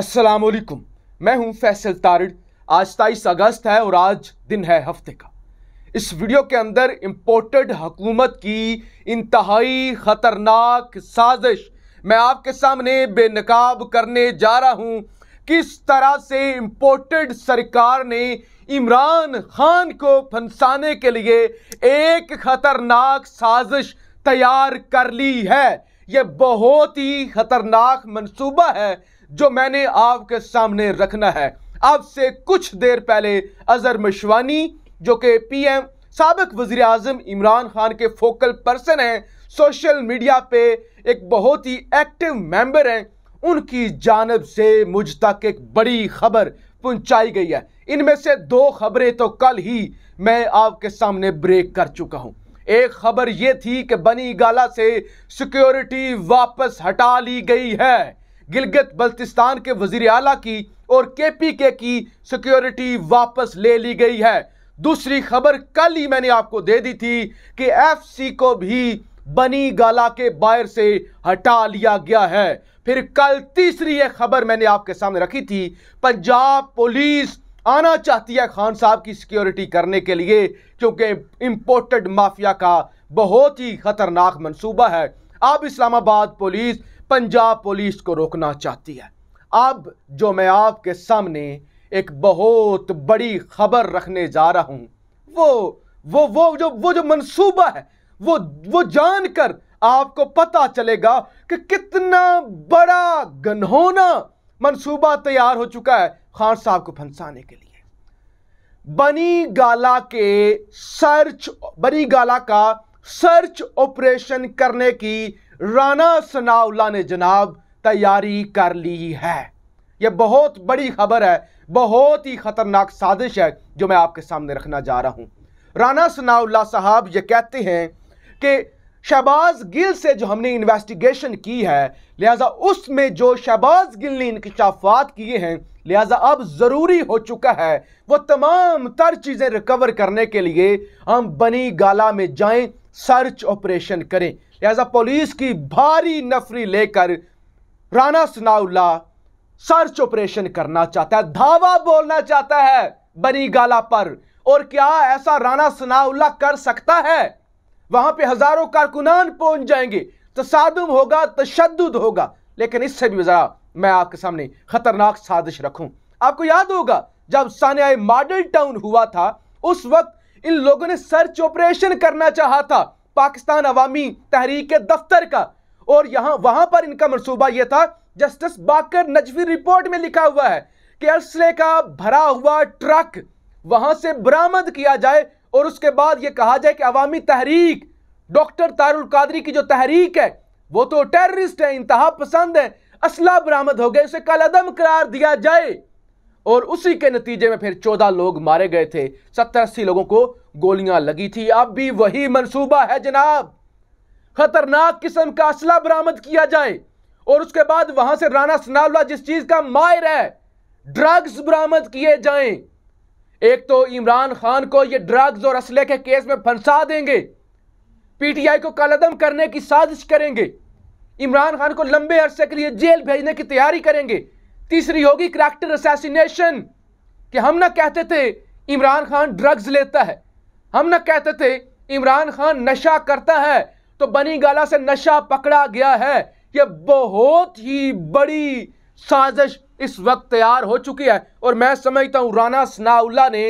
अस्सलाम वालेकुम मैं हूं फैसल तारड़ आज तेईस अगस्त है और आज दिन है हफ्ते का इस वीडियो के अंदर इम्पोर्टेड हकूमत की इंतहाई ख़तरनाक साजिश मैं आपके सामने बेनकाब करने जा रहा हूं किस तरह से इम्पोर्टेड सरकार ने इमरान खान को फंसाने के लिए एक ख़तरनाक साजिश तैयार कर ली है यह बहुत ही ख़तरनाक मंसूबा है जो मैंने आपके सामने रखना है आपसे कुछ देर पहले अजहर मशवानी जो कि पीएम सबक वजीर अजम इमरान खान के फोकल पर्सन हैं सोशल मीडिया पे एक बहुत ही एक्टिव मेंबर हैं उनकी जानब से मुझ तक एक बड़ी खबर पहुंचाई गई है इनमें से दो खबरें तो कल ही मैं आपके सामने ब्रेक कर चुका हूं एक खबर ये थी कि बनी गाला से सिक्योरिटी वापस हटा ली गई है गिलगित बल्तिस्तान के वजीर अला की और के पी के की सिक्योरिटी वापस ले ली गई है दूसरी खबर कल ही मैंने आपको दे दी थी कि एफ सी को भी बनी गाला के बाहर से हटा लिया गया है फिर कल तीसरी एक खबर मैंने आपके सामने रखी थी पंजाब पुलिस आना चाहती है खान साहब की सिक्योरिटी करने के लिए क्योंकि इम्पोर्टेड माफिया का बहुत ही खतरनाक मंसूबा है अब इस्लामाबाद पुलिस पंजाब पुलिस को रोकना चाहती है अब जो मैं आपके सामने एक बहुत बड़ी खबर रखने जा रहा हूं वो वो वो जो वो जो मंसूबा है वो वो जानकर आपको पता चलेगा कि कितना बड़ा गनहोना मंसूबा तैयार हो चुका है खान साहब को फंसाने के लिए बनी गाला के सर्च बनी गाला का सर्च ऑपरेशन करने की राना सनाउल्ला ने जनाब तैयारी कर ली है यह बहुत बड़ी खबर है बहुत ही ख़तरनाक साजिश है जो मैं आपके सामने रखना जा रहा हूं राना सनाउल्ला साहब ये कहते हैं कि शहबाज गिल से जो हमने इन्वेस्टिगेशन की है लिहाजा उसमें जो शहबाज गिल ने इंकशाफात किए हैं लिहाजा अब ज़रूरी हो चुका है वो तमाम तर चीज़ें रिकवर करने के लिए हम बनी गाला में जाएं सर्च ऑपरेशन करें लिहाजा पुलिस की भारी नफरी लेकर राना सनाउल्ला सर्च ऑपरेशन करना चाहता है धावा बोलना चाहता है बनी गाला पर और क्या ऐसा राना सनाउल्ला कर सकता है वहां पे हजारों कारकुनान पहुंच जाएंगे तसादम होगा तशद होगा लेकिन इससे भी ज़रा मैं आपके सामने ख़तरनाक साजिश रखूं आपको याद होगा जब सानिया मॉडल टाउन हुआ था उस वक्त इन लोगों ने सर्च ऑपरेशन करना चाहा था पाकिस्तान अवामी तहरीक के दफ्तर का और यहां वहां पर इनका मनसूबा यह था जस्टिस बाकर नजवी रिपोर्ट में लिखा हुआ है कि असले का भरा हुआ ट्रक वहां से बरामद किया जाए और उसके बाद यह कहा जाए कि अवामी तहरीक डॉक्टर तारुल कादरी की जो तहरीक है वो तो टेररिस्ट है इंतहा पसंद है असला बरामद हो गए उसे कलदम करार दिया जाए और उसी के नतीजे में फिर चौदह लोग मारे गए थे सत्तर अस्सी लोगों को गोलियां लगी थी अब भी वही मंसूबा है जनाब खतरनाक किस्म का असला बरामद किया जाए और उसके बाद वहां से राना सनावला जिस चीज का मायर है ड्रग्स बरामद किए जाएं एक तो इमरान खान को ये ड्रग्स और असले के केस में फंसा देंगे पीटीआई को कलदम करने की साजिश करेंगे इमरान खान को लंबे अरसे के लिए जेल भेजने की तैयारी करेंगे तीसरी होगी करैक्टर असैसिनेशन कि हम ना कहते थे इमरान खान ड्रग्स लेता है हम ना कहते थे इमरान खान नशा करता है तो बनी गाला से नशा पकड़ा गया है ये बहुत ही बड़ी साजिश इस वक्त तैयार हो चुकी है और मैं समझता हूँ राना सनाउल्ला ने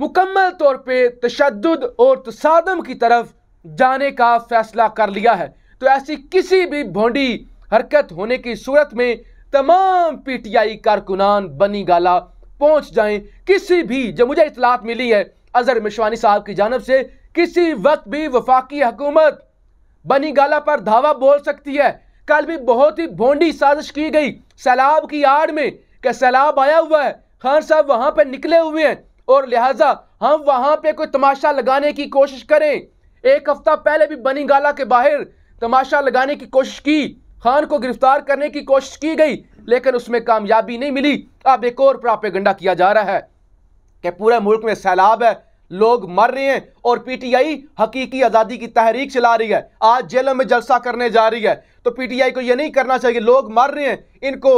मुकम्मल तौर पे तशद और तसादम की तरफ जाने का फैसला कर लिया है तो ऐसी किसी भी भोंडी हरकत होने की सूरत में तमाम पीटीआई कारकुनान बनी गाला पहुंच जाए किसी भी जो मुझे इतलात मिली है अजहर मिशवानी साहब की जानब से किसी वक्त भी वफाकी हकूमत बनी गाला पर धावा बोल सकती है कल भी बहुत ही भोंडी साजिश की गई सैलाब की आड़ में कि सैलाब आया हुआ है खान साहब वहां पर निकले हुए हैं और लिहाजा हम वहां पर कोई तमाशा लगाने की कोशिश करें एक हफ्ता पहले भी बनी गाला के बाहर तमाशा लगाने की कोशिश की खान को गिरफ्तार करने की कोशिश की गई लेकिन उसमें कामयाबी नहीं मिली अब एक और प्रापेगंडा किया जा रहा है कि पूरे मुल्क में सैलाब है लोग मर रहे हैं और पीटीआई हकीकी आज़ादी की तहरीक चला रही है आज जेलों में जलसा करने जा रही है तो पीटीआई को यह नहीं करना चाहिए लोग मर रहे हैं इनको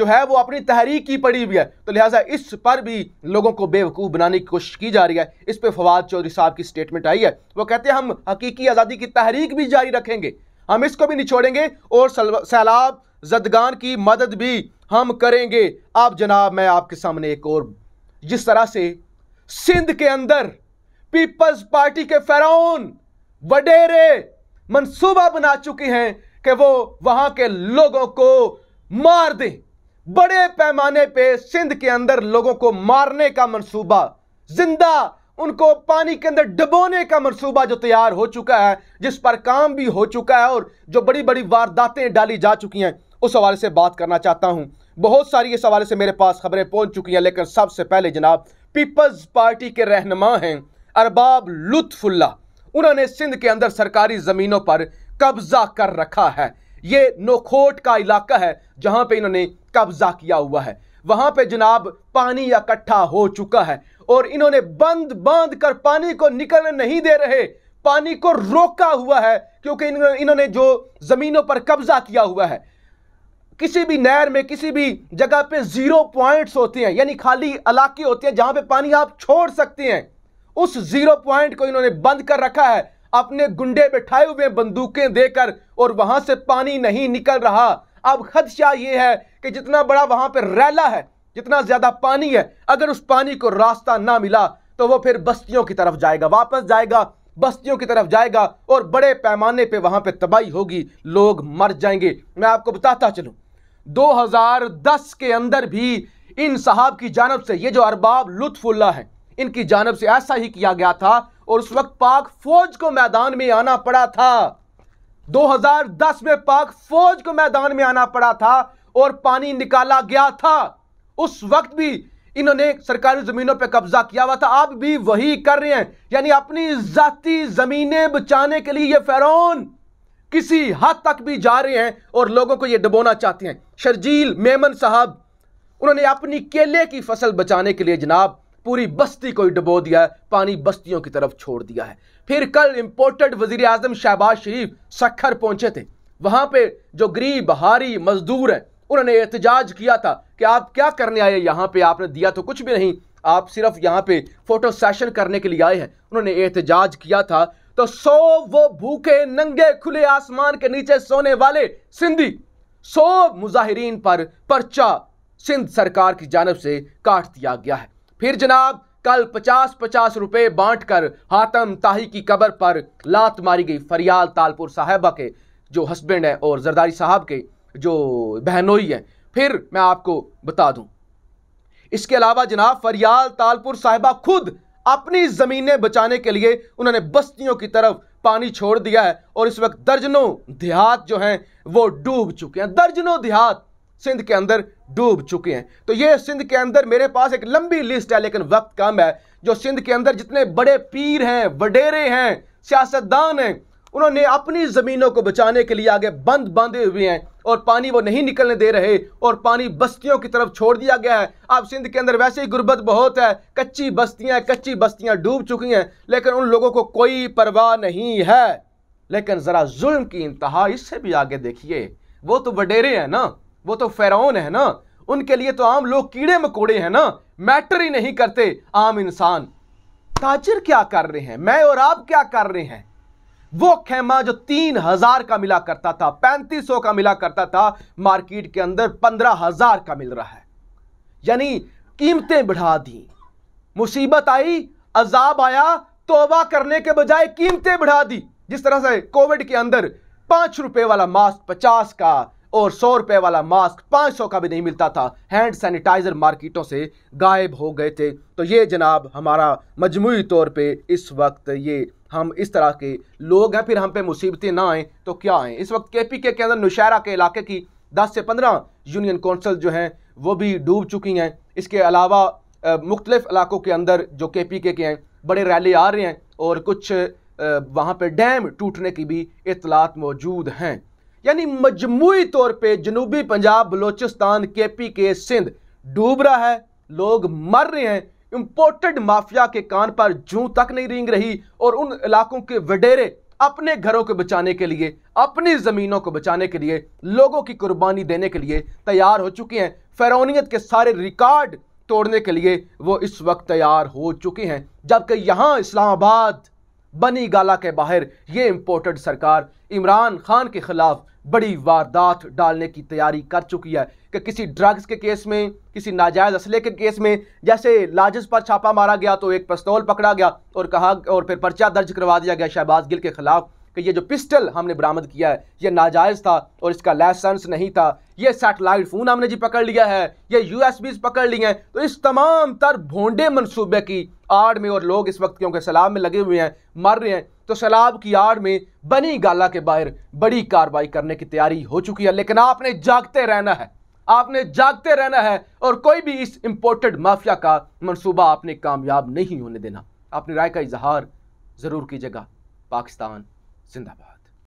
जो है वो अपनी तहरीक की पड़ी हुई है तो लिहाजा इस पर भी लोगों को बेवकूफ़ बनाने की कोशिश की जा रही है इस पर फवाद चौधरी साहब की स्टेटमेंट आई है वो कहते हैं हम हकीकी आज़ादी की तहरीक भी जारी रखेंगे हम इसको भी निचोड़ेंगे और सैलाब जदगान की मदद भी हम करेंगे आप जनाब मैं आपके सामने एक और जिस तरह से सिंध के अंदर पीपल्स पार्टी के फरौन वडेरे मंसूबा बना चुके हैं कि वो वहां के लोगों को मार दें बड़े पैमाने पे सिंध के अंदर लोगों को मारने का मंसूबा जिंदा उनको पानी के अंदर डबोने का मंसूबा जो तैयार हो चुका है जिस पर काम भी हो चुका है और जो बड़ी बड़ी वारदातें डाली जा चुकी हैं उस हवाले से बात करना चाहता हूँ बहुत सारी इस हवाले से मेरे पास खबरें पहुँच चुकी हैं लेकिन सबसे पहले जनाब पीपल्स पार्टी के रहनमा हैं अरबाब लुत्फुल्ला उन्होंने सिंध के अंदर सरकारी ज़मीनों पर कब्ज़ा कर रखा है ये नोखोट का इलाका है जहाँ पे इन्होंने कब्ज़ा किया हुआ है वहाँ पे जनाब पानी इकट्ठा हो चुका है और इन्होंने बंद बांध कर पानी को निकलने नहीं दे रहे पानी को रोका हुआ है क्योंकि इन्होंने जो ज़मीनों पर कब्जा किया हुआ है किसी भी नहर में किसी भी जगह पे ज़ीरो पॉइंट्स होते हैं यानी खाली इलाके होते हैं जहां पे पानी आप छोड़ सकते हैं उस ज़ीरो पॉइंट को इन्होंने बंद कर रखा है अपने गुंडे बैठाए हुए बंदूकें देकर और वहां से पानी नहीं निकल रहा अब खदशा यह है कि जितना बड़ा वहां पर रैला है जितना ज्यादा पानी है अगर उस पानी को रास्ता ना मिला तो वो फिर बस्तियों की तरफ जाएगा वापस जाएगा बस्तियों की तरफ जाएगा और बड़े पैमाने पे वहां पे तबाही होगी लोग मर जाएंगे मैं आपको बताता चलूं 2010 के अंदर भी इन साहब की जानब से ये जो अरबाब लुत्फुल्ला है इनकी जानब से ऐसा ही किया गया था और उस वक्त पाक फौज को मैदान में आना पड़ा था 2010 में पाक फौज को मैदान में आना पड़ा था और पानी निकाला गया था उस वक्त भी इन्होंने सरकारी ज़मीनों पर कब्जा किया हुआ था आप भी वही कर रहे हैं यानी अपनी ज़ाती ज़मीनें बचाने के लिए ये फेरोन किसी हद तक भी जा रहे हैं और लोगों को ये डबोना चाहते हैं शर्जील मेमन साहब उन्होंने अपनी केले की फसल बचाने के लिए जनाब पूरी बस्ती को ही दिया है पानी बस्तियों की तरफ छोड़ दिया है फिर कल इंपोर्टेड वजीर शहबाज शरीफ सखर पहुंचे थे वहां पे जो गरीब हारी मजदूर हैं उन्होंने एहतजाज किया था कि आप क्या करने आए यहाँ पे आपने दिया तो कुछ भी नहीं आप सिर्फ यहाँ पे फोटो सेशन करने के लिए आए हैं उन्होंने एहतजाज किया था तो सो वो भूखे नंगे खुले आसमान के नीचे सोने वाले सिंधी सो मुजाहरीन पर पर्चा सिंध सरकार की जानब से काट दिया गया है फिर जनाब कल पचास पचास रुपए बांट कर हातम ताही की कबर पर लात मारी गई फरियाल तालपुर साहेबा के जो हस्बैंड है और जरदारी साहब के जो बहनोई हैं फिर मैं आपको बता दूं इसके अलावा जनाब फरियाल तालपुर साहिबा खुद अपनी ज़मीनें बचाने के लिए उन्होंने बस्तियों की तरफ पानी छोड़ दिया है और इस वक्त दर्जनों देहात जो हैं वो डूब चुके हैं दर्जनों देहात सिंध के अंदर डूब चुके हैं तो ये सिंध के अंदर मेरे पास एक लंबी लिस्ट है लेकिन वक्त कम है जो सिंध के अंदर जितने बड़े पीर हैं वडेरे हैं सियासतदान हैं उन्होंने अपनी ज़मीनों को बचाने के लिए आगे बंद बांधे हुए हैं और पानी वो नहीं निकलने दे रहे और पानी बस्तियों की तरफ छोड़ दिया गया है अब सिंध के अंदर वैसे ही गुर्बत बहुत है कच्ची बस्तियां कच्ची बस्तियां डूब चुकी हैं लेकिन उन लोगों को कोई परवाह नहीं है लेकिन ज़रा जुल्म की इंतहा इससे भी आगे देखिए वो तो वडेरे हैं ना वो तो फेरोन है ना उनके लिए तो आम लोग कीड़े मकोड़े हैं ना मैटर ही नहीं करते आम इंसान ताजर क्या कर रहे हैं मैं और आप क्या कर रहे हैं वो खेमा जो तीन हजार का मिला करता था पैंतीस सौ का मिला करता था मार्केट के अंदर पंद्रह हजार का मिल रहा है यानी कीमतें बढ़ा दी मुसीबत आई अजाब आया तोबा करने के बजाय कीमतें बढ़ा दी जिस तरह से कोविड के अंदर पांच रुपए वाला मास्क पचास का और सौ रुपए वाला मास्क पाँच सौ का भी नहीं मिलता था हैंड सैनिटाइजर मार्केटों से गायब हो गए थे तो ये जनाब हमारा मजमू तौर पर इस वक्त ये हम इस तरह के लोग हैं फिर हम पे मुसीबतें ना आएँ तो क्या आएँ इस वक्त के पी के के अंदर नुशहरा के इलाके की दस से पंद्रह यूनियन कौंसल जो हैं वो भी डूब चुकी हैं इसके अलावा मुख्तलिफ़ इलाकों के अंदर जो के पी के के हैं बड़े रैली आ रहे हैं और कुछ वहाँ पर डैम टूटने की भी इतलात मौजूद हैं यानी मजमू तौर पर जनूबी पंजाब बलोचिस्तान के पी के सिंध डूब रहा है लोग मर रहे हैं इम्पोर्टेड माफिया के कान पर जू तक नहीं रेंग रही और उन इलाकों के वडेरे अपने घरों को बचाने के लिए अपनी ज़मीनों को बचाने के लिए लोगों की कुर्बानी देने के लिए तैयार हो चुके हैं फेरोनीत के सारे रिकॉर्ड तोड़ने के लिए वो इस वक्त तैयार हो चुके हैं जबकि यहाँ इस्लामाबाद बनी गाला के बाहर ये इम्पोर्टेड सरकार इमरान खान के खिलाफ बड़ी वारदात डालने की तैयारी कर चुकी है कि किसी ड्रग्स के केस में किसी नाजायज़ असले के केस में जैसे लाजस पर छापा मारा गया तो एक पस्तौल पकड़ा गया और कहा और फिर पर्चा दर्ज करवा दिया गया शहबाज गिल के खिलाफ कि ये जो पिस्टल हमने बरामद किया है ये नाजायज़ था और इसका लाइसेंस नहीं था ये सैटेलाइट फ़ोन हमने जी पकड़ लिया है ये यू एस पकड़ लिए हैं तो इस तमाम तर भोंडे मनसूबे की आड़ में और लोग इस वक्त क्योंकि सैलाब में लगे हुए हैं मर रहे हैं तो सैलाब की आड़ में बनी गाला के बाहर बड़ी कार्रवाई करने की तैयारी हो चुकी है लेकिन आपने जागते रहना है आपने जागते रहना है और कोई भी इस इम्पोर्टेड माफिया का मनसूबा आपने कामयाब नहीं होने देना अपनी राय का इजहार ज़रूर कीजिएगा पाकिस्तान 真的吧。